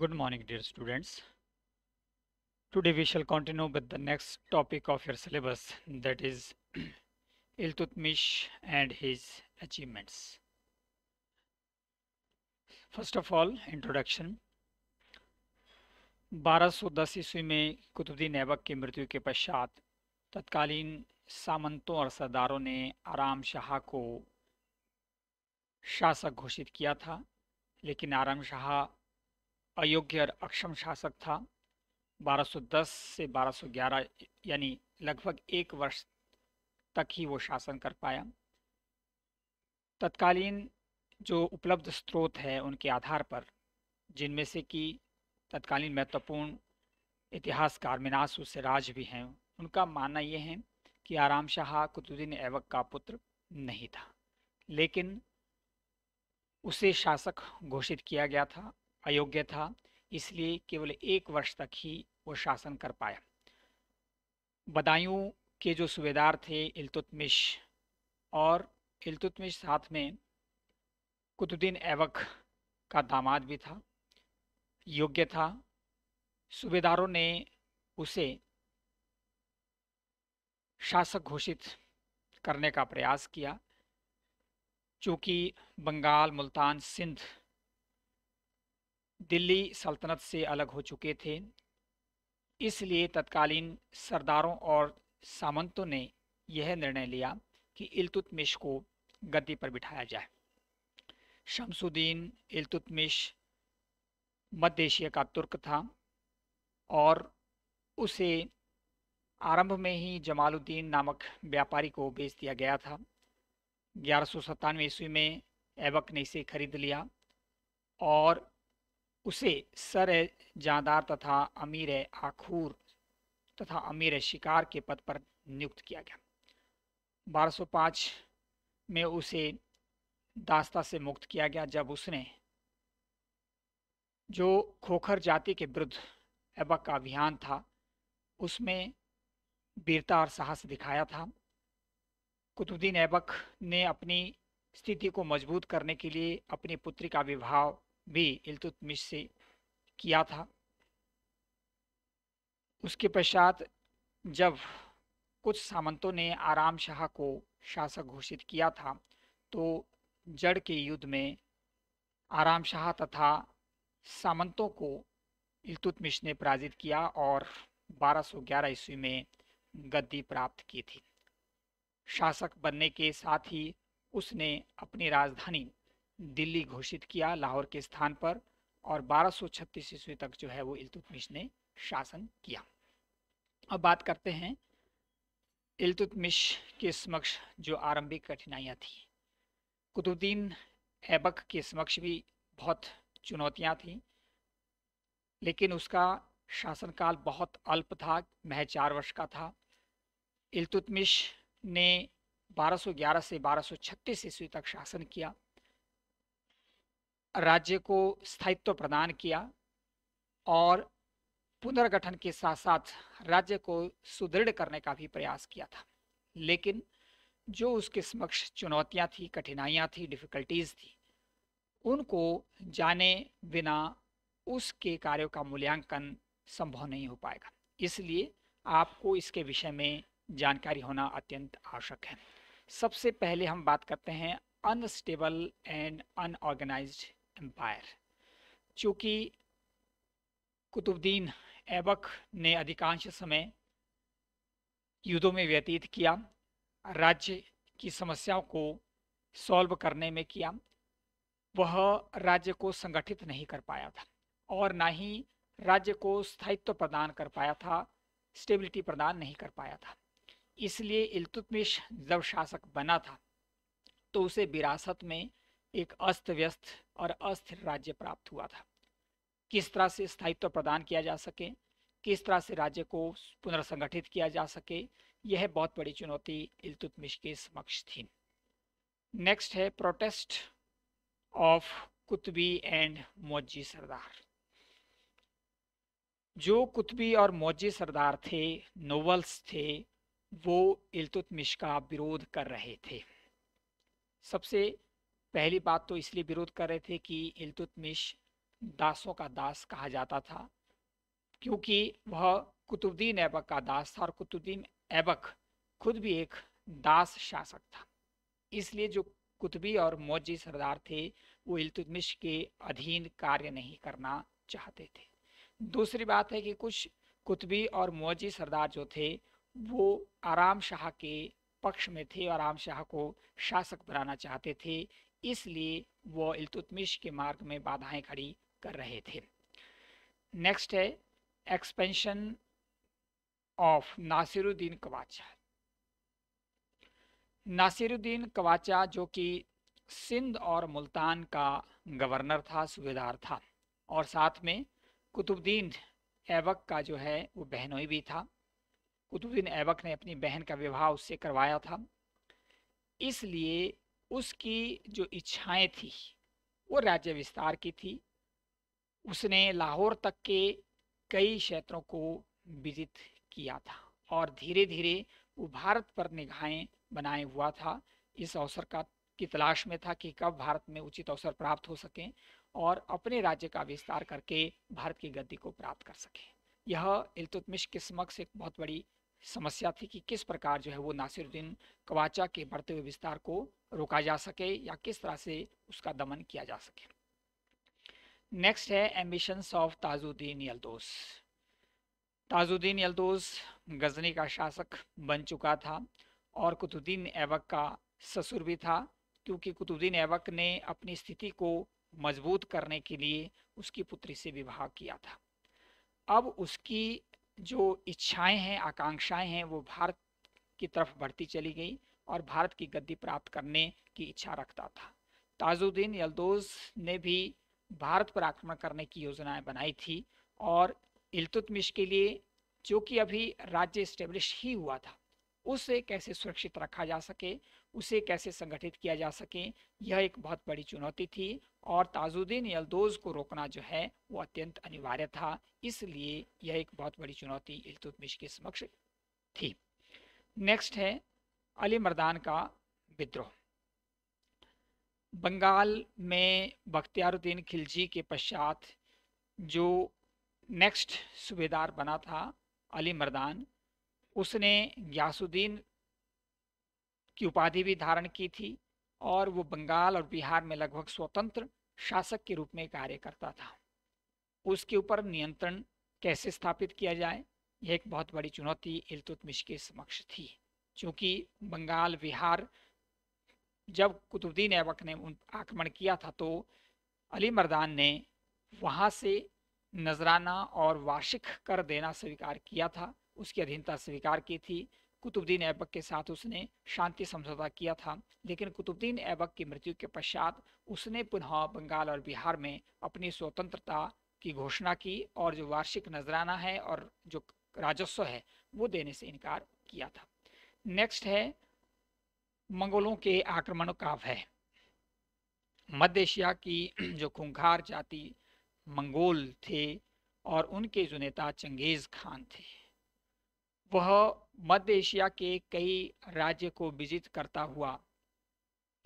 Good morning dear students. Today we shall continue with the next topic of your syllabus that is Iltutmish and his achievements. First of all introduction 1210 ईस्वी में कुतुबुद्दीन ऐबक की मृत्यु के पश्चात तत्कालीन सामंतों और सरदारों ने आराम शाह को शासक घोषित किया था लेकिन आराम शाह अयोग्य और अक्षम शासक था 1210 से 1211 यानी लगभग एक वर्ष तक ही वो शासन कर पाया तत्कालीन जो उपलब्ध स्रोत है उनके आधार पर जिनमें से कि तत्कालीन महत्वपूर्ण इतिहासकार मिनासु राज भी हैं उनका मानना यह है कि आराम शाह कुतुद्दीन एवक का पुत्र नहीं था लेकिन उसे शासक घोषित किया गया था अयोग्य था इसलिए केवल एक वर्ष तक ही वो शासन कर पाया बदायूं के जो सूबेदार थे इल्तुतमिश और इल्तुतमिश साथ में कुतुद्दीन एवक का दामाद भी था योग्य था सूबेदारों ने उसे शासक घोषित करने का प्रयास किया चूँकि बंगाल मुल्तान सिंध दिल्ली सल्तनत से अलग हो चुके थे इसलिए तत्कालीन सरदारों और सामंतों ने यह निर्णय लिया कि इल्तुतमिश को गद्दी पर बिठाया जाए शमसुद्दीन इल्तुतमिश मध्य एशिया का तुर्क था और उसे आरंभ में ही जमालुद्दीन नामक व्यापारी को बेच दिया गया था ग्यारह ईस्वी में ऐबक ने इसे खरीद लिया और उसे सर जादार तथा अमीर आखूर तथा अमीर शिकार के पद पर नियुक्त किया गया 1205 में उसे दास्ता से मुक्त किया गया जब उसने जो खोखर जाति के विरुद्ध एबक का अभियान था उसमें वीरता और साहस दिखाया था कुतुबुद्दीन ऐबक ने अपनी स्थिति को मजबूत करने के लिए अपनी पुत्री का विवाह भी इलतुतमिश से किया था उसके पश्चात जब कुछ सामंतों ने आराम शाह को शासक घोषित किया था तो जड़ के युद्ध में आराम शाह तथा सामंतों को इलतुतमिश ने पराजित किया और 1211 ईस्वी में गद्दी प्राप्त की थी शासक बनने के साथ ही उसने अपनी राजधानी दिल्ली घोषित किया लाहौर के स्थान पर और 1236 ईस्वी तक जो है वो इल्तुतमिश ने शासन किया अब बात करते हैं इल्तुतमिश के समक्ष जो आरंभिक कठिनाइयाँ थी कुतुबद्दीन ऐबक के समक्ष भी बहुत चुनौतियाँ थीं लेकिन उसका शासनकाल बहुत अल्प था महज चार वर्ष का था इल्तुतमिश ने 1211 से 1236 ईस्वी तक शासन किया राज्य को स्थायित्व प्रदान किया और पुनर्गठन के साथ साथ राज्य को सुदृढ़ करने का भी प्रयास किया था लेकिन जो उसके समक्ष चुनौतियां थी कठिनाइयां थी डिफ़िकल्टीज थी उनको जाने बिना उसके कार्यों का मूल्यांकन संभव नहीं हो पाएगा इसलिए आपको इसके विषय में जानकारी होना अत्यंत आवश्यक है सबसे पहले हम बात करते हैं अनस्टेबल एंड अनऑर्गेनाइज्ड एम्पायर चूँकि कुतुबुद्दीन ऐबक ने अधिकांश समय युद्धों में व्यतीत किया राज्य की समस्याओं को सॉल्व करने में किया वह राज्य को संगठित नहीं कर पाया था और ना ही राज्य को स्थायित्व प्रदान कर पाया था स्टेबिलिटी प्रदान नहीं कर पाया था इसलिए इल्तुतमिश जब शासक बना था तो उसे विरासत में एक अस्त व्यस्त और अस्थिर राज्य प्राप्त हुआ था किस तरह से स्थायित्व प्रदान किया जा सके किस तरह से राज्य को पुनर्संगठित किया जा सके यह बहुत बड़ी चुनौती इलतुतमिश के समक्ष थी नेक्स्ट है protest of Qutbi and Muizzi सरदार जो कुतबी और मौजी सरदार थे नोवल्स थे वो इलतुतमिश का विरोध कर रहे थे सबसे पहली बात तो इसलिए विरोध कर रहे थे कि इल्तुतमिश दासों का दास कहा जाता था क्योंकि वह कुतुबद्दीन ऐबक का दास था और कुतुबुद्दीन ऐबक खुद भी एक दास शासक था इसलिए जो कुतुबी और मौजी सरदार थे वो इल्तुतमिश के अधीन कार्य नहीं करना चाहते थे दूसरी बात है कि कुछ कुतबी और मौजी सरदार जो थे वो आराम शाह के पक्ष में थे और आराम शाह को शासक बनाना चाहते थे इसलिए वो इल्तुतमिश के मार्ग में बाधाएं खड़ी कर रहे थे नेक्स्ट है एक्सपेंशन ऑफ नासिरुद्दीन कवाचा नासिरुद्दीन कवाचा जो कि सिंध और मुल्तान का गवर्नर था सूबेदार था और साथ में कुतुबुद्दीन ऐबक का जो है वो बहनोई भी था कुतुबुद्दीन ऐबक ने अपनी बहन का विवाह उससे करवाया था इसलिए उसकी जो इच्छाएं थी वो राज्य विस्तार की थी उसने लाहौर तक के कई क्षेत्रों को विजित किया था और धीरे धीरे वो भारत पर निगाहें बनाए हुआ था इस अवसर का की तलाश में था कि कब भारत में उचित अवसर प्राप्त हो सके और अपने राज्य का विस्तार करके भारत की गद्दी को प्राप्त कर सके यह इलतुतमिश के समक्ष एक बहुत बड़ी समस्या थी कि किस प्रकार जो है वो नासिरुद्दीन कवाचा के बढ़ते हुए विस्तार को रोका जा सके या किस तरह से उसका दमन किया जा सके नेक्स्ट है एम्बिशंस ऑफ ताजुद्दीन यलदोस ताजुद्दीन यलदोस गजनी का शासक बन चुका था और कुतुद्दीन ऐबक का ससुर भी था क्योंकि कुतुद्दीन ऐबक ने अपनी स्थिति को मजबूत करने के लिए उसकी पुत्री से विवाह किया था अब उसकी जो इच्छाएं हैं आकांक्षाएं हैं वो भारत की तरफ बढ़ती चली गई और भारत की गद्दी प्राप्त करने की इच्छा रखता था ताजुद्दीन यलदोज ने भी भारत पर आक्रमण करने की योजनाएं बनाई थी और इलतुतमिश के लिए जो कि अभी राज्य स्टेब्लिश ही हुआ था उसे कैसे सुरक्षित रखा जा सके उसे कैसे संगठित किया जा सके यह एक बहुत बड़ी चुनौती थी और ताजुद्दीन यलदोज को रोकना जो है वो अत्यंत अनिवार्य था इसलिए यह एक बहुत बड़ी चुनौती इल्तुतमिश के समक्ष थी नेक्स्ट है अली मर्दान का विद्रोह बंगाल में बख्तियारुद्दीन खिलजी के पश्चात जो नेक्स्ट सूबेदार बना था अली मर्दान उसने यासुद्दीन की उपाधि भी धारण की थी और वो बंगाल और बिहार में लगभग स्वतंत्र शासक के रूप में कार्य करता था उसके ऊपर नियंत्रण कैसे स्थापित किया जाए यह एक बहुत बड़ी चुनौती इलतुतमिश के समक्ष थी चूँकि बंगाल बिहार जब कुतुबुद्दीन ऐबक ने उन आक्रमण किया था तो अली मर्दान ने वहाँ से नजराना और वार्षिक कर देना स्वीकार किया था उसकी अधीनता स्वीकार की थी कुतुबुद्दीन ऐबक के साथ उसने शांति समझौता किया था लेकिन कुतुबुद्दीन ऐबक की मृत्यु के पश्चात उसने पुनः बंगाल और बिहार में अपनी स्वतंत्रता की घोषणा की और जो वार्षिक नजराना है और जो राजस्व है वो देने से इनकार किया था नेक्स्ट है मंगोलों के आक्रमण का भय मध्य एशिया की जो खुंखार जाति मंगोल थे और उनके जो नेता चंगेज़ खान थे वह मध्य एशिया के कई राज्य को विजित करता हुआ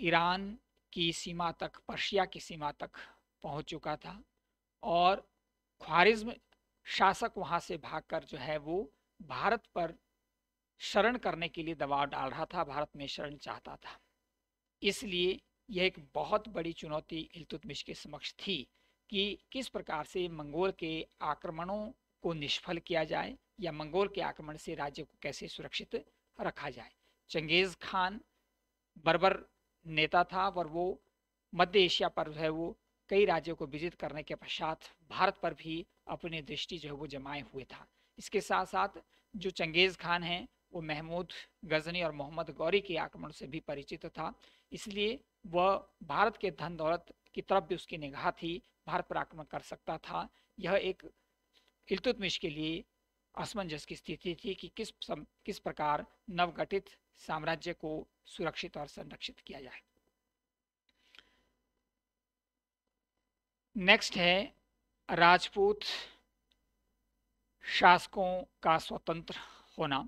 ईरान की सीमा तक पर्शिया की सीमा तक पहुंच चुका था और ख्वारिज्म शासक वहां से भागकर जो है वो भारत पर शरण करने के लिए दबाव डाल रहा था भारत में शरण चाहता था इसलिए यह एक बहुत बड़ी चुनौती इलतुतमिश के समक्ष थी कि किस प्रकार से मंगोल के आक्रमणों को निष्फल किया जाए या मंगोल के आक्रमण से राज्य को कैसे सुरक्षित रखा जाए चंगेज़ खान बर्बर नेता था और वो मध्य एशिया पर जो है वो कई राज्यों को विजित करने के पश्चात भारत पर भी अपनी दृष्टि जो है वो जमाए हुए था इसके साथ साथ जो चंगेज़ खान हैं वो महमूद गजनी और मोहम्मद गौरी के आक्रमण से भी परिचित था इसलिए वह भारत के धन दौलत की तरफ भी उसकी निगाह थी भारत पर आक्रमण कर सकता था यह एक इलतुतमिश के लिए असमंजस की स्थिति थी कि किस सम, किस प्रकार नवगठित साम्राज्य को सुरक्षित और संरक्षित किया जाए नेक्स्ट है राजपूत शासकों का स्वतंत्र होना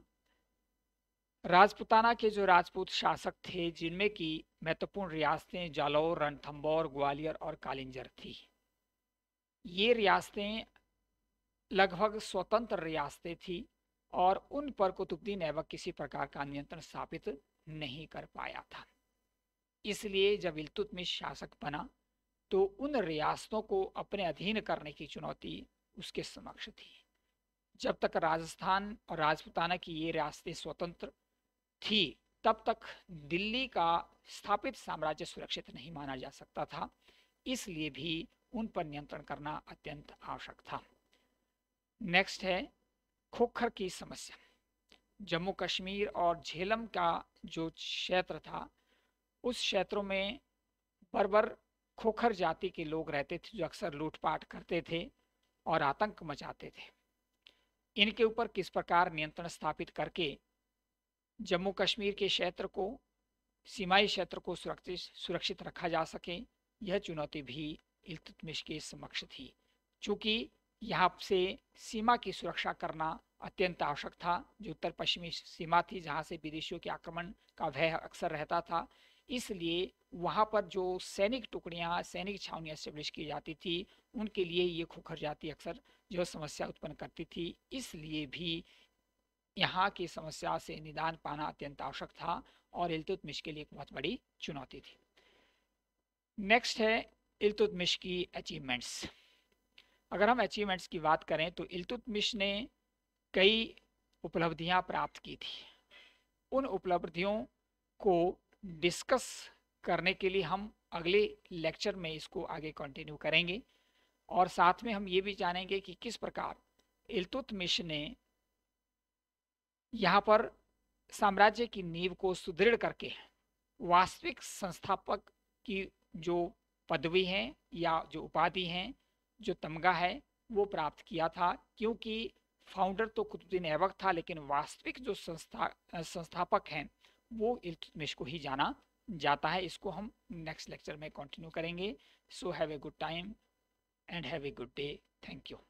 राजपुताना के जो राजपूत शासक थे जिनमें की महत्वपूर्ण रियासतें जालौर रणथम्बौर ग्वालियर और कालिंजर थी ये रियासतें लगभग स्वतंत्र रियासतें थी और उन पर कुतुबुद्दीन ऐबक किसी प्रकार का नियंत्रण स्थापित नहीं कर पाया था इसलिए जब इलतुतमिश शासक बना तो उन रियासतों को अपने अधीन करने की चुनौती उसके समक्ष थी जब तक राजस्थान और राजपुताना की ये रियासतें स्वतंत्र थी तब तक दिल्ली का स्थापित साम्राज्य सुरक्षित नहीं माना जा सकता था इसलिए भी उन पर नियंत्रण करना अत्यंत आवश्यक था नेक्स्ट है खोखर की समस्या जम्मू कश्मीर और झेलम का जो क्षेत्र था उस क्षेत्रों में बर्बर खोखर जाति के लोग रहते थे जो अक्सर लूटपाट करते थे और आतंक मचाते थे इनके ऊपर किस प्रकार नियंत्रण स्थापित करके जम्मू कश्मीर के क्षेत्र को सीमाई क्षेत्र को सुरक्षित सुरक्षित रखा जा सके यह चुनौती भी इल्तुतमिश के समक्ष थी चूँकि यहाँ से सीमा की सुरक्षा करना अत्यंत आवश्यक था जो उत्तर पश्चिमी सीमा थी जहाँ से विदेशियों के आक्रमण का भय अक्सर रहता था इसलिए वहाँ पर जो सैनिक टुकड़ियाँ सैनिक छावनियाँ स्टेब्लिश की जाती थी उनके लिए ये खोखर जाती अक्सर जो समस्या उत्पन्न करती थी इसलिए भी यहाँ की समस्या से निदान पाना अत्यंत आवश्यक था और इलतुतमिश के लिए एक बहुत बड़ी चुनौती थी नेक्स्ट है इलतुतमिश की अचीवमेंट्स अगर हम अचीवमेंट्स की बात करें तो इलतुतमिश ने कई उपलब्धियाँ प्राप्त की थी उन उपलब्धियों को डिस्कस करने के लिए हम अगले लेक्चर में इसको आगे कंटिन्यू करेंगे और साथ में हम ये भी जानेंगे कि किस प्रकार इलतुतमिश ने यहाँ पर साम्राज्य की नींव को सुदृढ़ करके वास्तविक संस्थापक की जो पदवी हैं या जो उपाधि हैं जो तमगा है वो प्राप्त किया था क्योंकि फाउंडर तो कुतुद्दीन ऐबक था लेकिन वास्तविक जो संस्था संस्थापक हैं वो इल्तुतमिश को ही जाना जाता है इसको हम नेक्स्ट लेक्चर में कंटिन्यू करेंगे so have a good time and have a good day thank you